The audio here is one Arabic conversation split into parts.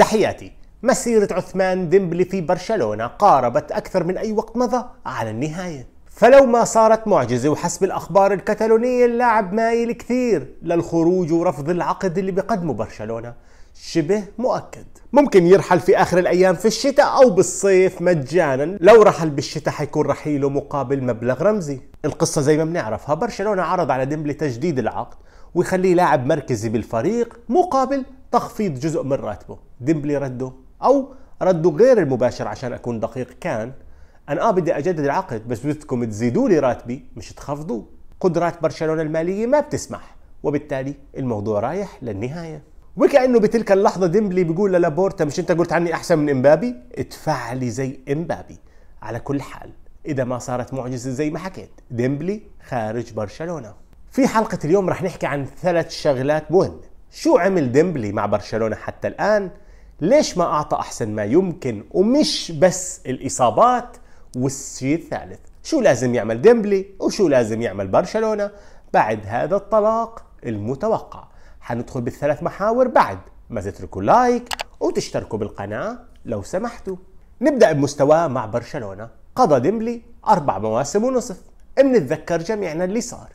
تحياتي مسيرة عثمان ديمبلي في برشلونة قاربت أكثر من أي وقت مضى على النهاية فلو ما صارت معجزة وحسب الأخبار الكتالونية اللاعب مايل كثير للخروج ورفض العقد اللي بقدمه برشلونة شبه مؤكد ممكن يرحل في آخر الأيام في الشتاء أو بالصيف مجانا لو رحل بالشتاء حيكون رحيله مقابل مبلغ رمزي القصة زي ما بنعرفها برشلونة عرض على ديمبلي تجديد العقد ويخليه لاعب مركزي بالفريق مقابل تخفيض جزء من راتبه ديمبلي رده او رده غير المباشر عشان اكون دقيق كان انا اه بدي اجدد العقد بس بدكم تزيدوا لي راتبي مش تخفضوه قدرات برشلونه الماليه ما بتسمح وبالتالي الموضوع رايح للنهايه وكانه بتلك اللحظه ديمبلي بيقول للابورتا مش انت قلت عني احسن من امبابي لي زي امبابي على كل حال اذا ما صارت معجزه زي ما حكيت ديمبلي خارج برشلونه في حلقه اليوم رح نحكي عن ثلاث شغلات مهمه شو عمل ديمبلي مع برشلونة حتى الآن ليش ما أعطى أحسن ما يمكن ومش بس الإصابات والشيء الثالث شو لازم يعمل ديمبلي وشو لازم يعمل برشلونة بعد هذا الطلاق المتوقع حندخل بالثلاث محاور بعد ما تتركوا لايك وتشتركوا بالقناة لو سمحتوا نبدأ بمستواه مع برشلونة قضى ديمبلي أربع مواسم ونصف بنتذكر جميعنا اللي صار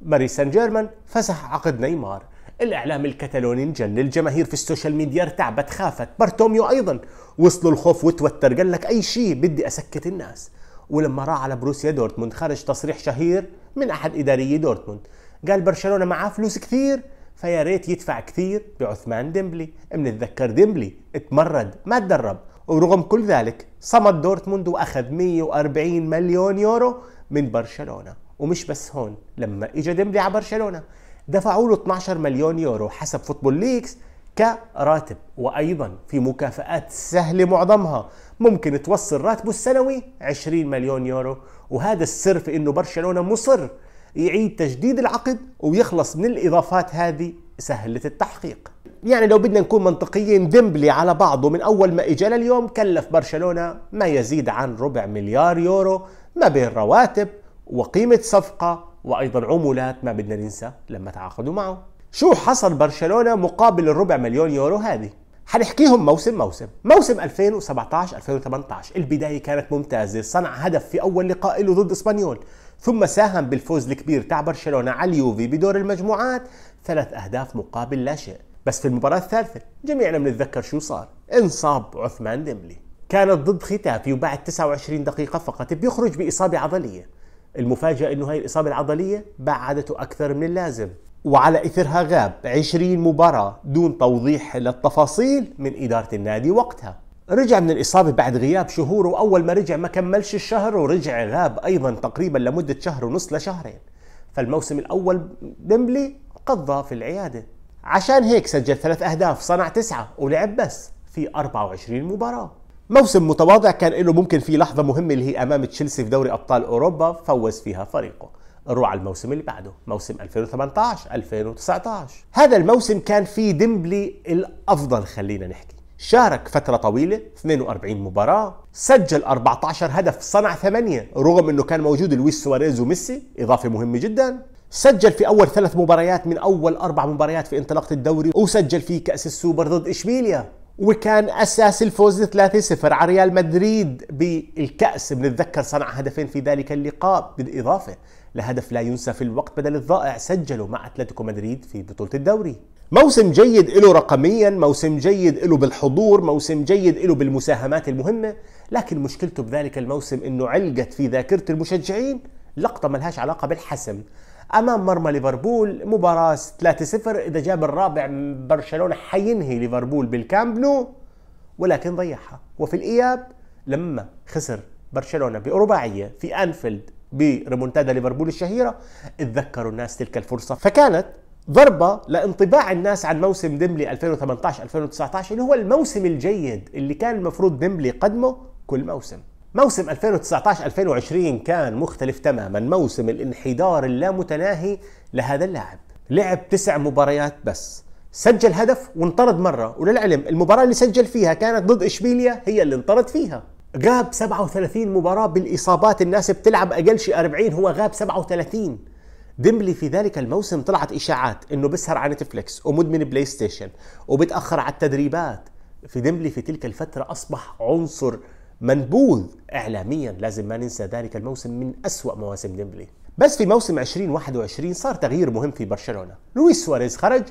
باريس سان جيرمان فسح عقد نيمار الإعلام الكتالوني انجن الجماهير في السوشيال ميديا ارتعبت خافت بارتوميو أيضا وصلوا الخوف وتوتر قال لك أي شيء بدي أسكت الناس ولما راح على بروسيا دورتموند خرج تصريح شهير من أحد إداريي دورتموند قال برشلونة معاه فلوس كثير فيا ريت يدفع كثير بعثمان ديمبلي بنتذكر ديمبلي اتمرد ما تدرب ورغم كل ذلك صمد دورتموند واخذ 140 مليون يورو من برشلونه ومش بس هون لما اجى ديمبلي على برشلونه دفعوا له 12 مليون يورو حسب فوتبول ليكس كراتب وأيضا في مكافآت سهلة معظمها ممكن توصل راتبه السنوي 20 مليون يورو وهذا السر في أنه برشلونة مصر يعيد تجديد العقد ويخلص من الإضافات هذه سهلة التحقيق يعني لو بدنا نكون منطقيين ديمبلي على بعضه من أول ما إجا لليوم كلف برشلونة ما يزيد عن ربع مليار يورو ما بين رواتب وقيمة صفقة وايضا عمولات ما بدنا ننسى لما تعاقدوا معه شو حصل برشلونه مقابل الربع مليون يورو هذه حنحكيهم موسم موسم موسم 2017 2018 البدايه كانت ممتازه صنع هدف في اول لقاء له ضد اسبانيول ثم ساهم بالفوز الكبير تاع برشلونه على اليوفي بدور المجموعات ثلاث اهداف مقابل لا شيء بس في المباراه الثالثه جميعنا بنتذكر شو صار انصاب عثمان ديملي كانت ضد ختافي وبعد 29 دقيقه فقط بيخرج باصابه عضليه المفاجأة أنه هاي الإصابة العضلية بعدته أكثر من اللازم وعلى إثرها غاب 20 مباراة دون توضيح للتفاصيل من إدارة النادي وقتها رجع من الإصابة بعد غياب شهور وأول ما رجع ما كملش الشهر ورجع غاب أيضا تقريبا لمدة شهر ونص لشهرين فالموسم الأول ديمبلي قضى في العيادة عشان هيك سجل ثلاث أهداف صنع تسعة ولعب بس في 24 مباراة موسم متواضع كان له ممكن في لحظة مهمة اللي هي أمام تشيلسي في دوري أبطال أوروبا فوز فيها فريقه نروح على الموسم اللي بعده موسم 2018 2019 هذا الموسم كان فيه ديمبلي الأفضل خلينا نحكي شارك فترة طويلة 42 مباراة سجل 14 هدف صنع 8 رغم انه كان موجود لويس سواريز وميسي اضافة مهمة جدا سجل في اول ثلاث مباريات من اول اربع مباريات في انطلاقة الدوري وسجل في كأس السوبر ضد اشبيليا وكان اساس الفوز 3-0 على ريال مدريد بالكاس بنتذكر صنع هدفين في ذلك اللقاء بالاضافه لهدف لا ينسى في الوقت بدل الضائع سجله مع اتلتيكو مدريد في بطوله الدوري موسم جيد له رقميا موسم جيد له بالحضور موسم جيد له بالمساهمات المهمة لكن مشكلته بذلك الموسم انه علقت في ذاكرة المشجعين لقطة ملهاش علاقة بالحسم امام مرمى ليفربول مباراه 3-0 اذا جاب الرابع برشلونه حينهي ليفربول بالكامب نو ولكن ضيعها وفي الاياب لما خسر برشلونه برباعيه في انفيلد بريمونتادا ليفربول الشهيره اتذكروا الناس تلك الفرصه فكانت ضربه لانطباع الناس عن موسم ديمبلي 2018 2019 اللي هو الموسم الجيد اللي كان المفروض ديمبلي يقدمه كل موسم موسم 2019 2020 كان مختلف تماما موسم الانحدار اللامتناهي لهذا اللاعب لعب تسع مباريات بس سجل هدف وانطرد مرة وللعلم المباراة اللي سجل فيها كانت ضد إشبيليا هي اللي انطرد فيها غاب 37 مباراة بالإصابات الناس بتلعب أقل شيء 40 هو غاب 37 ديمبلي في ذلك الموسم طلعت إشاعات إنه بسهر على نتفليكس ومدمن بلاي ستيشن وبتأخر على التدريبات في ديمبلي في تلك الفترة أصبح عنصر منبوذ اعلاميا لازم ما ننسى ذلك الموسم من أسوأ مواسم ديمبلي بس في موسم 2021 صار تغيير مهم في برشلونه لويس سواريز خرج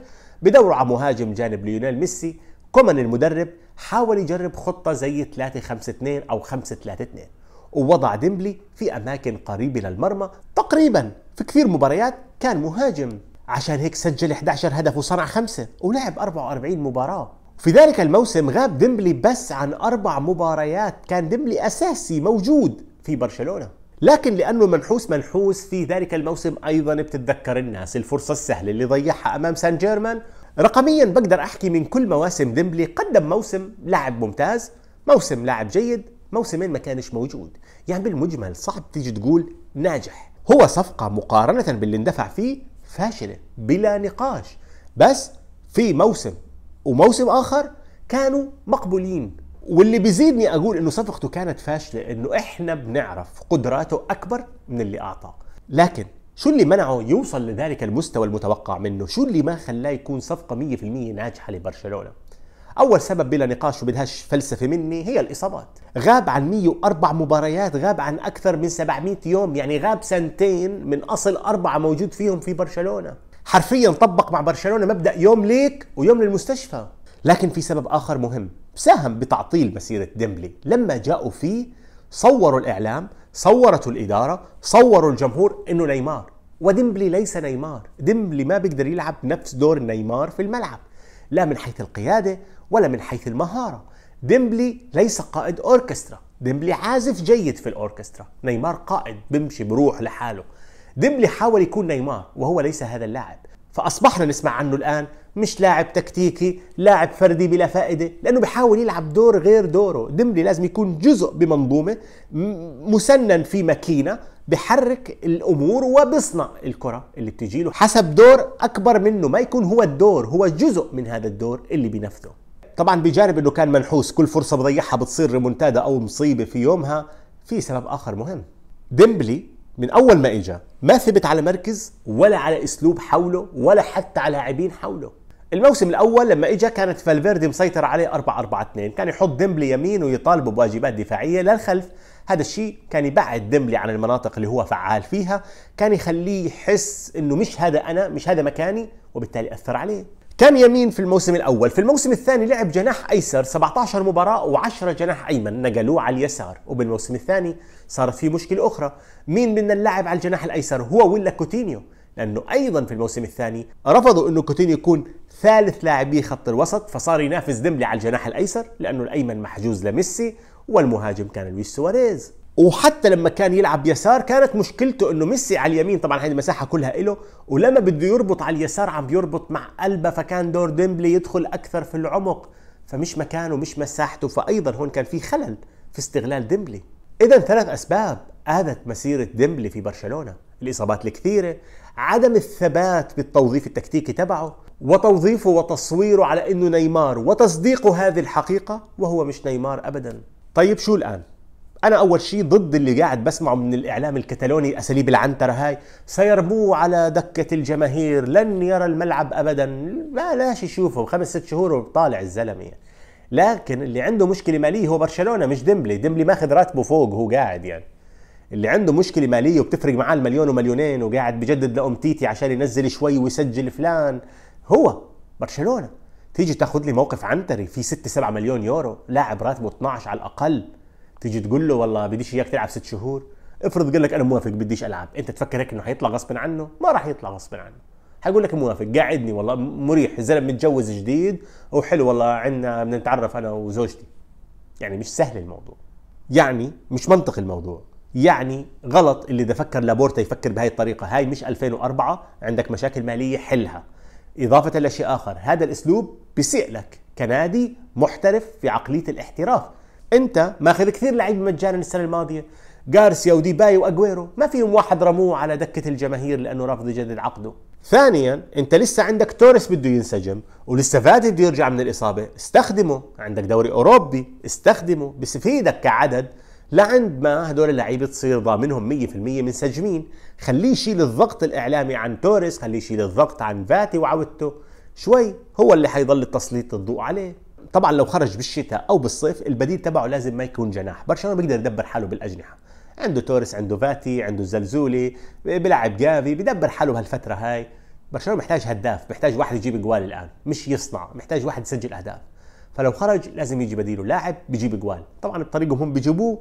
بدور على مهاجم جانب ليونيل ميسي كومان المدرب حاول يجرب خطة زي 3 5 2 أو 5 3 2 ووضع ديمبلي في أماكن قريبة للمرمى تقريبا في كثير مباريات كان مهاجم عشان هيك سجل 11 هدف وصنع خمسة ولعب 44 مباراة في ذلك الموسم غاب ديمبلي بس عن أربع مباريات كان ديمبلي أساسي موجود في برشلونة لكن لأنه منحوس منحوس في ذلك الموسم أيضا بتتذكر الناس الفرصة السهلة اللي ضيعها أمام سان جيرمان رقميا بقدر أحكي من كل مواسم ديمبلي قدم موسم لاعب ممتاز موسم لاعب جيد موسمين ما كانش موجود يعني بالمجمل صعب تيجي تقول ناجح هو صفقة مقارنة باللي اندفع فيه فاشلة بلا نقاش بس في موسم وموسم اخر كانوا مقبولين واللي بيزيدني اقول انه صفقته كانت فاشله انه احنا بنعرف قدراته اكبر من اللي اعطاه لكن شو اللي منعه يوصل لذلك المستوى المتوقع منه شو اللي ما خلاه يكون صفقه 100% ناجحه لبرشلونه اول سبب بلا نقاش وبدهاش فلسفه مني هي الاصابات غاب عن 104 مباريات غاب عن اكثر من 700 يوم يعني غاب سنتين من اصل اربعه موجود فيهم في برشلونه حرفيا طبق مع برشلونه مبدا يوم ليك ويوم للمستشفى لكن في سبب اخر مهم ساهم بتعطيل مسيره ديمبلي لما جاءوا فيه صوروا الاعلام صورته الاداره صوروا الجمهور انه نيمار وديمبلي ليس نيمار ديمبلي ما بيقدر يلعب نفس دور نيمار في الملعب لا من حيث القياده ولا من حيث المهاره ديمبلي ليس قائد اوركسترا ديمبلي عازف جيد في الاوركسترا نيمار قائد بيمشي بروح لحاله ديمبلي حاول يكون نيمار وهو ليس هذا اللاعب فاصبحنا نسمع عنه الان مش لاعب تكتيكي لاعب فردي بلا فائده لانه بحاول يلعب دور غير دوره ديمبلي لازم يكون جزء بمنظومه مسنن في ماكينه بحرك الامور وبصنع الكره اللي بتجي له حسب دور اكبر منه ما يكون هو الدور هو جزء من هذا الدور اللي بينفذه طبعا بجانب انه كان منحوس كل فرصه بضيعها بتصير ريمونتادا او مصيبه في يومها في سبب اخر مهم ديمبلي من اول ما اجى ما ثبت على مركز ولا على اسلوب حوله ولا حتى على لاعبين حوله الموسم الاول لما اجى كانت فالفيردي مسيطر عليه 4 4 2 كان يحط ديمبلي يمين ويطالبه بواجبات دفاعيه للخلف هذا الشيء كان يبعد ديمبلي عن المناطق اللي هو فعال فيها كان يخليه يحس انه مش هذا انا مش هذا مكاني وبالتالي اثر عليه كان يمين في الموسم الأول في الموسم الثاني لعب جناح أيسر 17 مباراة و10 جناح أيمن نقلوه على اليسار وبالموسم الثاني صارت في مشكلة أخرى مين من اللاعب على الجناح الأيسر هو ولا كوتينيو لأنه أيضا في الموسم الثاني رفضوا أنه كوتينيو يكون ثالث لاعبي خط الوسط فصار ينافس ديمبلي على الجناح الأيسر لأنه الأيمن محجوز لميسي والمهاجم كان لويس سواريز وحتى لما كان يلعب يسار كانت مشكلته انه ميسي على اليمين طبعا هذه المساحه كلها له ولما بده يربط على اليسار عم بيربط مع قلبه فكان دور ديمبلي يدخل اكثر في العمق فمش مكانه مش مساحته فايضا هون كان في خلل في استغلال ديمبلي اذا ثلاث اسباب آذت مسيرة ديمبلي في برشلونة الإصابات الكثيرة عدم الثبات بالتوظيف التكتيكي تبعه وتوظيفه وتصويره على أنه نيمار وتصديقه هذه الحقيقة وهو مش نيمار أبدا طيب شو الآن؟ انا اول شيء ضد اللي قاعد بسمعه من الاعلام الكتالوني اساليب العنتره هاي سيرموه على دكه الجماهير لن يرى الملعب ابدا ما لاش يشوفه خمس ست شهور وطالع الزلمه يعني. لكن اللي عنده مشكله ماليه هو برشلونه مش ديمبلي ديمبلي ماخذ راتبه فوق هو قاعد يعني اللي عنده مشكله ماليه وبتفرق معاه المليون ومليونين وقاعد بجدد لام تيتي عشان ينزل شوي ويسجل فلان هو برشلونه تيجي تاخذ لي موقف عنتري في 6 7 مليون يورو لاعب راتبه 12 على الاقل تيجي تقول له والله بديش اياك تلعب ست شهور افرض قال لك انا موافق بديش العب انت تفكر هيك انه حيطلع غصب عنه ما راح يطلع غصب عنه حيقول لك موافق قاعدني والله مريح زلم متجوز جديد وحلو والله عندنا بدنا نتعرف انا وزوجتي يعني مش سهل الموضوع يعني مش منطق الموضوع يعني غلط اللي اذا فكر لابورتا يفكر بهاي الطريقه هاي مش 2004 عندك مشاكل ماليه حلها إضافة لشيء آخر هذا الأسلوب بيسيء لك كنادي محترف في عقلية الاحتراف انت ماخذ كثير لعيبه مجانا السنه الماضيه غارسيا وديباي واجويرو ما فيهم واحد رموه على دكه الجماهير لانه رافض يجدد عقده ثانيا انت لسه عندك توريس بده ينسجم ولسه فادي بده يرجع من الاصابه استخدمه عندك دوري اوروبي استخدمه بسفيدك كعدد لعند ما هدول اللعيبه تصير ضامنهم 100% منسجمين خليه يشيل الضغط الاعلامي عن توريس خليه يشيل الضغط عن فاتي وعودته شوي هو اللي حيضل التسليط الضوء عليه طبعا لو خرج بالشتاء او بالصيف البديل تبعه لازم ما يكون جناح برشلونه بيقدر يدبر حاله بالاجنحه عنده توريس عنده فاتي عنده زلزولي بيلعب جافي بيدبر حاله بهالفتره هاي برشلونه محتاج هداف محتاج واحد يجيب جوال الان مش يصنع محتاج واحد يسجل اهداف فلو خرج لازم يجي بديله لاعب بيجيب جوال طبعا بطريقهم هم بيجيبوه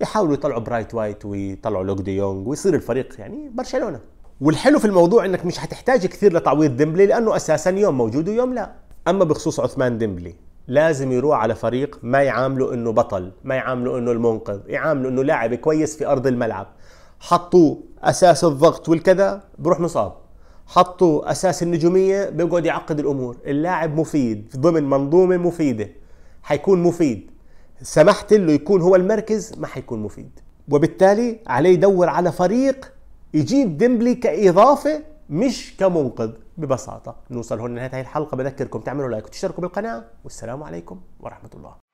يحاولوا يطلعوا برايت وايت ويطلعوا لوك دي يونغ ويصير الفريق يعني برشلونه والحلو في الموضوع انك مش هتحتاج كثير لتعويض ديمبلي لانه اساسا يوم موجود ويوم لا اما بخصوص عثمان ديمبلي لازم يروح على فريق ما يعامله انه بطل ما يعامله انه المنقذ يعامله انه لاعب كويس في ارض الملعب حطوه اساس الضغط والكذا بروح مصاب حطوا اساس النجوميه بيقعد يعقد الامور اللاعب مفيد ضمن منظومه مفيده حيكون مفيد سمحت له يكون هو المركز ما حيكون مفيد وبالتالي عليه يدور على فريق يجيب ديمبلي كاضافه مش كمنقذ ببساطه نوصل هون لنهايه هذه الحلقه بذكركم تعملوا لايك وتشتركوا بالقناه والسلام عليكم ورحمه الله